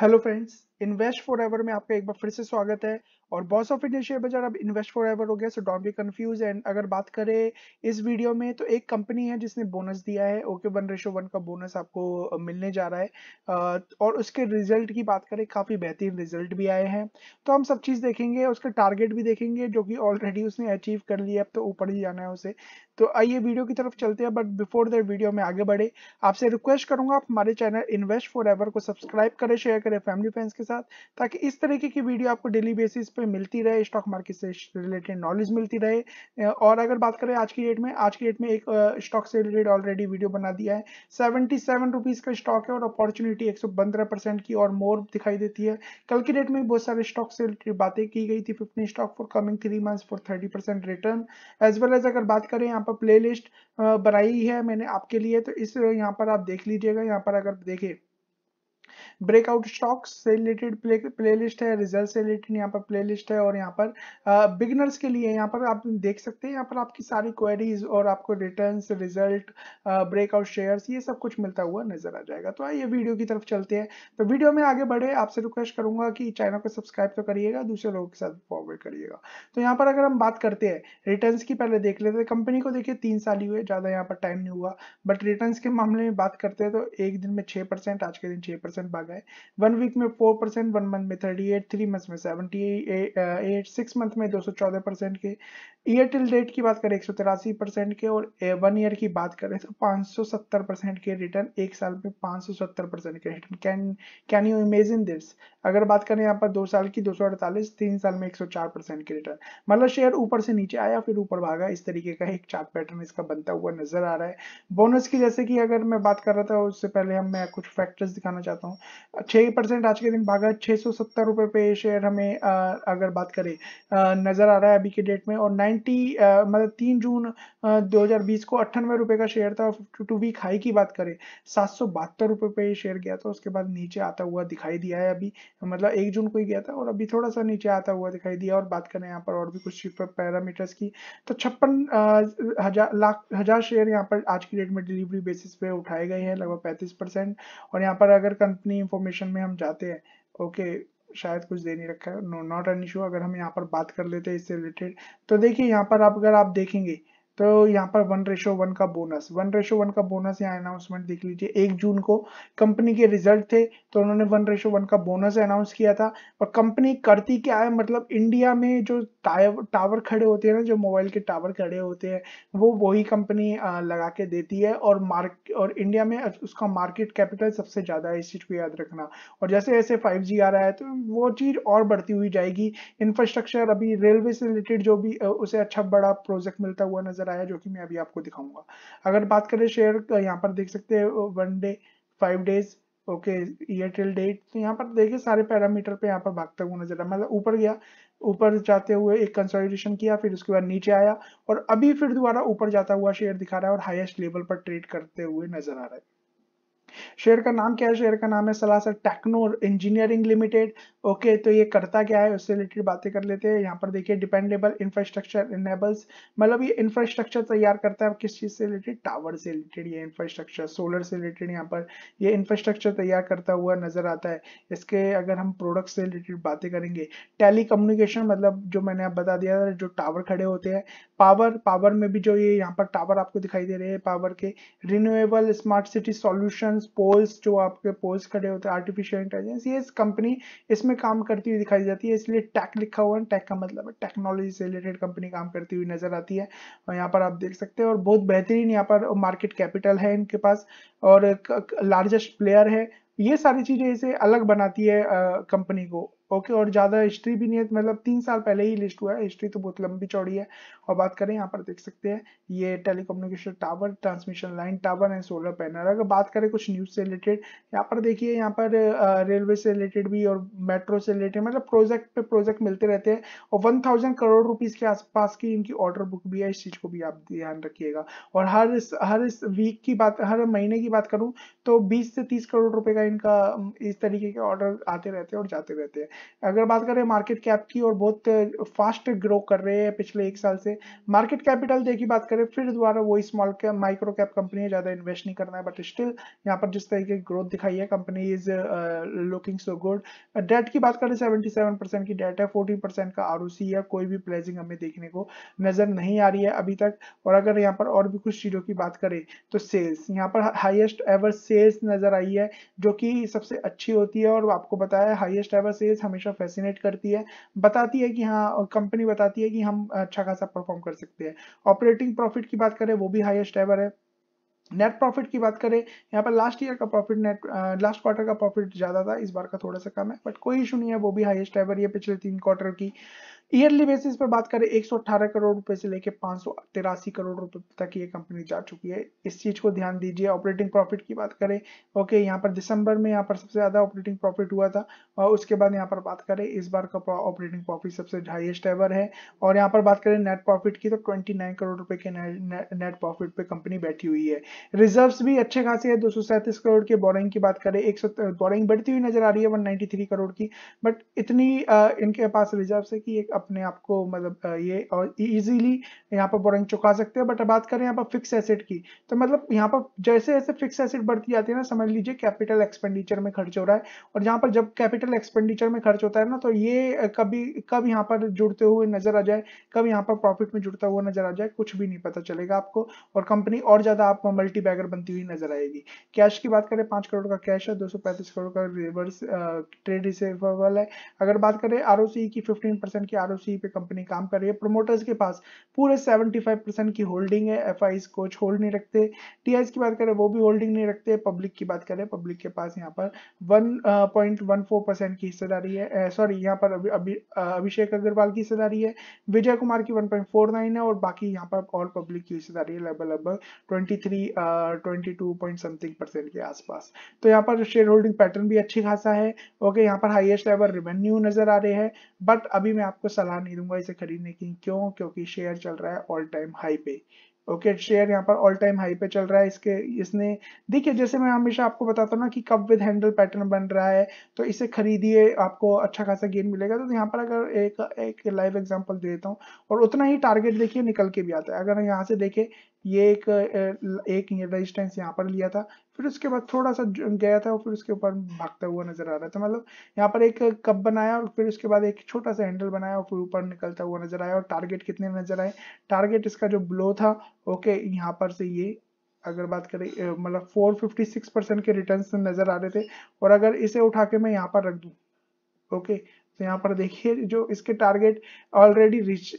Hello friends, Invest Forever में आपका एक बार फिर से स्वागत है और बॉस ऑफ इंडिया शेयर बाजार अब इन्वेस्ट फॉर एवर हो गया so don't be confuse and अगर बात करें इस वीडियो में तो एक कंपनी है जिसने बोनस दिया है ओके वन रेशो वन का बोनस आपको मिलने जा रहा है और उसके रिजल्ट की बात करें काफ़ी बेहतरीन रिजल्ट भी आए हैं तो हम सब चीज़ देखेंगे उसका टारगेट भी देखेंगे जो कि ऑलरेडी उसने अचीव कर लिया अब तो ऊपर ही जाना है उसे तो आइए वीडियो की तरफ चलते हैं बट बिफोर दैट वीडियो में आगे बढ़े आपसे रिक्वेस्ट करूंगा आप हमारे चैनल इन्वेस्ट फॉर एवर को सब्सक्राइब करें शेयर करें फैमिली फ्रेंड्स के साथ ताकि इस तरीके की वीडियो आपको डेली बेसिस पे मिलती रहे स्टॉक मार्केट से रिलेटेड नॉलेज मिलती रहे और अगर बात करें आज की डेट में आज की डेट में एक स्टॉक से रिलेटेड ऑलरेडी वीडियो बना दिया है सेवेंटी सेवन रुपीज़ का स्टॉक है और अपॉर्चुनिटी एक की और मोर दिखाई देती है कल की डेट में बहुत सारे स्टॉक से रिलेटेड बातें की गई थी fifty stock for coming three month for thirty percent return as well as अगर बात करें यहाँ पर प्ले बनाई है मैंने आपके लिए तो इस यहाँ पर आप देख लीजिएगा यहाँ पर अगर देखें ब्रेकआउट स्टॉक्स से रिलेटेड प्ले लिस्ट है रिजल्ट से रिलेटेड यहाँ पर प्ले लिस्ट है और यहाँ पर बिगनर्स के लिए यहाँ पर आप देख सकते हैं यहाँ पर आपकी सारी क्वेरीज और आपको रिटर्न रिजल्ट ब्रेकआउट शेयर ये सब कुछ मिलता हुआ नजर आ जाएगा तो आइए वीडियो की तरफ चलते हैं तो वीडियो में आगे बढ़े आपसे रिक्वेस्ट करूंगा कि चैनल को सब्सक्राइब तो करिएगा दूसरे लोगों के साथ फॉरवर्ड करिएगा तो यहाँ पर अगर हम बात करते हैं रिटर्न की पहले देख लेते हैं कंपनी को देखिए तीन साल ही हुए ज़्यादा यहाँ पर टाइम नहीं हुआ बट रिटर्न के मामले में बात करते हैं तो एक दिन में छह आज के दिन छह परसेंट रहा है वन वीक में फोर परसेंट वन मंथ में थर्टी एट थ्री मंथ में सेवेंटी एट सिक्स मंथ में दो सौ चौदह परसेंट के ईयर टिल डेट की बात करें एक सौ तिरासी परसेंट के और वन ईयर की बात करें तो पाँच सौ सत्तर परसेंट के रिटर्न एक साल में पाँच सौ सत्तर परसेंट के return can can you imagine this अगर बात करें यहाँ पर दो साल की दो तीन साल में चार परसेंट की रिटर्न मतलब शेयर ऊपर से नीचे आया फिर ऊपर भागा इस तरीके का एक चार्ट पैटर्न इसका बनता हुआ नजर आ रहा है बोनस की जैसे कि अगर मैं बात कर रहा था उससे पहले हम मैं कुछ फैक्टर्स दिखाना चाहता हूँ छह परसेंट आज के दिन भागा छह सौ सत्तर पे शेयर हमें अगर बात करें नजर आ रहा है अभी के डेट में और नाइनटी मतलब तीन जून दो को अट्ठानवे रुपए का शेयर था टू वीक हाई की बात करें सात सौ बहत्तर रुपये पे शेयर गया था उसके बाद नीचे आता हुआ दिखाई दिया है अभी मतलब एक जून को ही गया था और अभी थोड़ा सा नीचे आता हुआ दिखाई दिया और बात करें यहाँ पर और भी कुछ पैरामीटर्स की तो छप्पन लाख हजार शेयर यहाँ पर आज की डेट में डिलीवरी बेसिस पे उठाए गए हैं लगभग पैंतीस परसेंट और यहाँ पर अगर कंपनी इंफॉर्मेशन में हम जाते हैं ओके शायद कुछ दे नहीं रखा है नो नॉट एन इशू अगर हम यहाँ पर बात कर लेते हैं इससे रिलेटेड तो देखिए यहाँ पर आप अगर आप देखेंगे तो यहाँ पर वन रेशो वन का बोनस वन रेशो वन का बोनस यहाँ अनाउंसमेंट देख लीजिए एक जून को कंपनी के रिजल्ट थे तो उन्होंने वन रेशो वन का बोनस अनाउंस किया था और कंपनी करती क्या है मतलब इंडिया में जो टावर खड़े होते हैं ना जो मोबाइल के टावर खड़े होते हैं वो वही कंपनी लगा के देती है और मार्क और इंडिया में उसका मार्केट कैपिटल सबसे ज़्यादा है इस चीज़ को याद रखना और जैसे जैसे फाइव आ रहा है तो वो चीज़ और बढ़ती हुई जाएगी इंफ्रास्ट्रक्चर अभी रेलवे से रिलेटेड जो भी उसे अच्छा बड़ा प्रोजेक्ट मिलता हुआ नजर नजर आया जो कि मैं अभी आपको दिखाऊंगा अगर बात करें शेयर तो यहाँ पर देख सकते हैं one day five days okay year date तो यहाँ पर देखिए सारे पैरामीटर पे यहाँ पर भागता हुआ नजर आया मतलब ऊपर गया ऊपर जाते हुए एक कंसोलिडेशन किया फिर उसके बाद नीचे आया और अभी फिर दोबारा ऊपर जाता हुआ शेयर दिखा रहा है और हाईएस्ट लेवल पर ट्रेड करते हुए नजर आ रहा है शेयर का नाम क्या है शेयर का नाम है Salasar techno engineering limited okay तो ये करता क्या है उससे रिलेटेड बातें कर लेते हैं यहाँ पर देखिए डिपेंडेबल इंफ्रास्ट्रक्चर इनेबल्स मतलब ये इंफ्रास्ट्रक्चर तैयार करता है किस चीज़ से रिलेटेड टावर से रिलेटेड ये इंफ्रास्ट्रक्चर सोलर से रिलेटेड यहाँ पर ये इंफ्रास्ट्रक्चर तैयार करता हुआ नजर आता है इसके अगर हम प्रोडक्ट से रिलेटेड बातें करेंगे टेली मतलब जो मैंने आप बता दिया था जो टावर खड़े होते हैं पावर पावर में भी जो ये यहाँ पर टावर आपको दिखाई दे रहे हैं पावर के renewable smart city solution intelligence poles जो आपके पोल्स खड़े होते हैं आर्टिफिशियल इंटेलिजेंस ये कंपनी इसमें काम करती हुई दिखाई जाती है इसलिए टैक लिखा हुआ है टैक का मतलब है टेक्नोलॉजी से रिलेटेड कंपनी काम करती हुई नजर आती है और यहाँ पर आप देख सकते हैं और बहुत बेहतरीन यहाँ पर मार्केट कैपिटल है इनके पास और लार्जेस्ट प्लेयर है ये सारी चीज़ें इसे अलग बनाती है कंपनी को ओके और ज़्यादा हिस्ट्री भी नहीं है मतलब तीन साल पहले ही लिस्ट हुआ है हिस्ट्री तो बहुत लंबी चौड़ी है और बात करें यहाँ पर देख सकते हैं ये telecommunication tower transmission line tower and solar panel अगर बात करें कुछ न्यूज़ से रिलेटेड यहाँ पर देखिए यहाँ पर रेलवे से रिलेटेड भी और मेट्रो से रिलेटेड मतलब प्रोजेक्ट पे प्रोजेक्ट मिलते रहते हैं और वन थाउजेंड करोड़ रुपीज़ के आसपास की इनकी ऑर्डर बुक भी है इस चीज़ को भी आप ध्यान रखिएगा और हर इस हर इस वीक की बात हर महीने की बात करूँ तो बीस से तीस करोड़ रुपए का इनका इस तरीके के ऑर्डर आते रहते हैं और जाते रहते हैं अगर बात करें मार्केट कैप की और बहुत फास्ट ग्रो कर रहे हैं पिछले एक साल से मार्केट कैपिटल देखी बात करें फिर दोबारा वही small cap micro cap company है ज़्यादा इन्वेस्ट नहीं करना है बट स्टिल यहाँ पर जिस तरीके की ग्रोथ दिखाई है company is looking so good date की बात करें सेवेंटी की डेट है फोर्टीन का आर या कोई भी प्लेजिंग हमें देखने को नजर नहीं आ रही है अभी तक और अगर यहाँ पर और भी कुछ चीज़ों की बात करें तो सेल्स यहाँ पर हाइएस्ट एवर सेल्स नजर आई है जो कि सबसे अच्छी होती है और आपको बताया हाइएस्ट एवर सेल्स हमेशा फैसिनेट करती है बताती है कि हाँ कंपनी बताती है कि हम अच्छा खासा परफॉर्म कर सकते हैं ऑपरेटिंग प्रॉफिट की बात करें वो भी हाईएस्ट एवर है नेट प्रॉफिट की बात करें यहाँ पर लास्ट ईयर का प्रॉफिट नेट लास्ट क्वार्टर का प्रॉफिट ज़्यादा था इस बार का थोड़ा सा कम है बट कोई इशू नहीं है वो भी हाईएस्ट एवर ये पिछले तीन क्वार्टर की ईयरली बेसिस पर बात करें 118 करोड़ रुपए से लेकर पांच करोड़ रुपए तक ये कंपनी जा चुकी है इस चीज को ध्यान दीजिए ऑपरेटिंग प्रॉफिट की बात करें ओके यहाँ पर दिसंबर में यहाँ पर सबसे ज्यादा ऑपरेटिंग प्रॉफिट हुआ था और उसके बाद यहाँ पर बात करें इस बार का ऑपरेटिंग प्रॉफिट सबसे हाइएस्ट एवर है और यहाँ पर बात करें नेट प्रॉफिट की तो ट्वेंटी करोड़ रुपए के नेट प्रॉफिट पे कंपनी बैठी हुई है रिजर्व भी अच्छे खासे है दो करोड़ के बोरिंग की बात करें एक बोरिंग बढ़ती हुई नजर आ रही है वन करोड़ की बट इतनी इनके पास रिजर्व है कि एक अपने आप को मतलब ये और इजीली e-, यहाँ पर बोरिंग चुका सकते हैं बट बात करें यहाँ पर फिक्स एसेट की तो मतलब यहाँ पर जैसे जैसे फिक्स एसेट बढ़ती जाती है ना समझ लीजिए कैपिटल एक्सपेंडिचर में खर्च हो रहा है और यहाँ पर जब कैपिटल एक्सपेंडिचर में खर्च होता है ना तो ये कभी कब यहाँ पर जुड़ते हुए नजर आ जाए कब यहाँ पर प्रॉफिट में जुड़ता हुआ नजर आ जाए कुछ भी नहीं पता चलेगा आपको और कंपनी और ज्यादा आप मल्टी बनती हुई नजर आएगी कैश की बात करें पांच करोड़ का कैश है दो करोड़ का रिवर्स ट्रेड रिसेवेबल है अगर बात करें आर e की फिफ्टीन की आर आरओसी पे कंपनी काम कर रही है प्रोमोटर्स के पास पूरे 75 परसेंट की होल्डिंग है एफ कोच होल्ड नहीं रखते टी की बात करें वो भी होल्डिंग नहीं रखते पब्लिक की बात करें पब्लिक के पास यहाँ पर वन परसेंट uh, की हिस्सेदारी है सॉरी uh, यहाँ पर अभी uh, अभिषेक अग्रवाल की हिस्सेदारी है विजय कुमार की 1.49 है और बाकी यहाँ पर और पब्लिक की हिस्सेदारी है लगभग लगभग twenty three twenty two point something percent के आसपास तो यहाँ पर शेयर होल्डिंग पैटर्न भी अच्छी खासा है ओके यहाँ पर हाइएस्ट लेवल रेवेन्यू नजर आ रहे हैं बट अभी मैं आपको सलाह नहीं दूंगा इसे खरीदने की क्यों क्योंकि शेयर चल रहा है ऑल टाइम हाई पे ओके okay, शेयर यहाँ पर ऑल टाइम हाई पे चल रहा है इसके इसने देखिए जैसे मैं हमेशा आपको बताता हूँ ना कि कब विद हैंडल पैटर्न बन रहा है तो इसे खरीदिए आपको अच्छा खासा गेन मिलेगा तो यहाँ पर अगर एक एक लाइव एग्जांपल दे देता हूँ और उतना ही टारगेट देखिए निकल के भी आता है अगर यहाँ से देखे ये एक एक रेजिस्टेंस यहाँ पर लिया था फिर उसके बाद थोड़ा सा गया था और फिर उसके ऊपर भागता हुआ नजर आ रहा था मतलब यहाँ पर एक कप बनाया और फिर उसके बाद एक छोटा सा हैंडल बनाया और फिर ऊपर निकलता हुआ नजर आया और टारगेट कितने नजर आए टारगेट इसका जो ब्लो था ओके यहाँ पर से ये अगर बात करें मतलब 456 परसेंट के रिटर्न नजर आ रहे थे और अगर इसे उठा के मैं यहाँ पर रख दू ओके okay, तो यहाँ पर देखिए जो इसके टारगेट ऑलरेडी रिच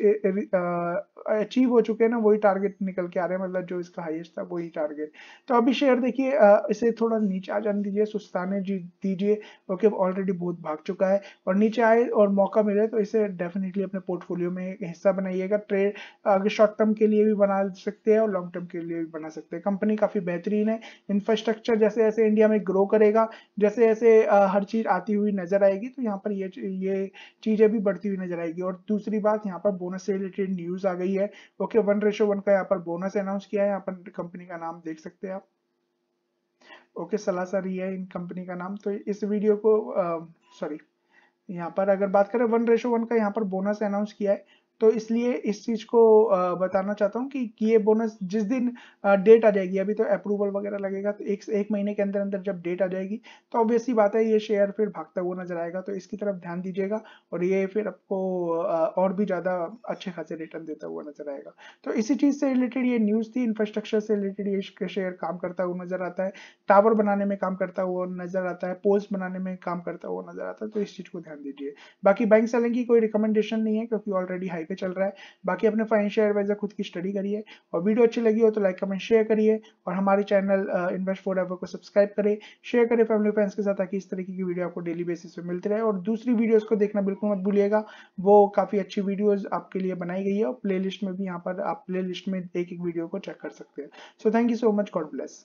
अचीव हो चुके हैं ना वही टारगेट निकल के आ रहे हैं मतलब जो इसका हाईएस्ट था वही टारगेट तो अभी शेयर देखिए इसे थोड़ा नीचे आ जाने दीजिए सुस्ताने दीजिए ओके ऑलरेडी बहुत भाग चुका है और नीचे आए और मौका मिले तो इसे डेफिनेटली अपने पोर्टफोलियो में हिस्सा बनाइएगा ट्रेड आगे शॉर्ट टर्म के लिए भी बना सकते हैं और लॉन्ग टर्म के लिए भी बना सकते हैं कंपनी काफी बेहतरीन है इंफ्रास्ट्रक्चर जैसे जैसे इंडिया में ग्रो करेगा जैसे जैसे हर चीज आती हुई नजर आएगी तो यहाँ पर ये ये ये चीजें भी बढ़ती हुई नजर आएगी और दूसरी बात यहाँ पर बोनस से रिलेटेड न्यूज आ गई है ओके वन रेशो वन का यहाँ पर बोनस अनाउंस किया है यहाँ पर कंपनी का नाम देख सकते हैं आप ओके सलासर ही है इन कंपनी का नाम तो इस वीडियो को सॉरी यहाँ पर अगर बात करें वन रेशो वन का यहाँ पर बोनस अनाउंस किया है तो इसलिए इस चीज़ को बताना चाहता हूँ कि, ये बोनस जिस दिन डेट आ जाएगी अभी तो अप्रूवल वगैरह लगेगा तो एक एक महीने के अंदर अंदर जब डेट आ जाएगी तो ऑब्वियसली बात है ये शेयर फिर भागता हुआ नजर आएगा तो इसकी तरफ ध्यान दीजिएगा और ये फिर आपको और भी ज़्यादा अच्छे खासे रिटर्न देता हुआ नजर आएगा तो इसी चीज़ से रिलेटेड ये न्यूज़ थी इंफ्रास्ट्रक्चर से रिलेटेड ये शेयर काम करता हुआ नजर आता है टावर बनाने में काम करता हुआ नजर आता है पोल्स बनाने में काम करता हुआ नजर आता है तो इस चीज़ को ध्यान दीजिए बाकी बैंक सेलिंग की कोई रिकमेंडेशन नहीं है क्योंकि ऑलरेडी हाई लेकर चल रहा है बाकी अपने फाइनेंशियल एडवाइजर खुद की स्टडी करिए और वीडियो अच्छी लगी हो तो लाइक कमेंट शेयर करिए और हमारे चैनल इन्वेस्ट फॉर एवर को सब्सक्राइब करें शेयर करें फैमिली फ्रेंड्स के साथ ताकि इस तरीके की वीडियो आपको डेली बेसिस पर मिलती रहे और दूसरी वीडियोज को देखना बिल्कुल मत भूलिएगा वो काफ़ी अच्छी वीडियोज आपके लिए बनाई गई है और प्ले में भी यहाँ पर आप प्ले में एक एक वीडियो को चेक कर सकते हैं so thank you so much God bless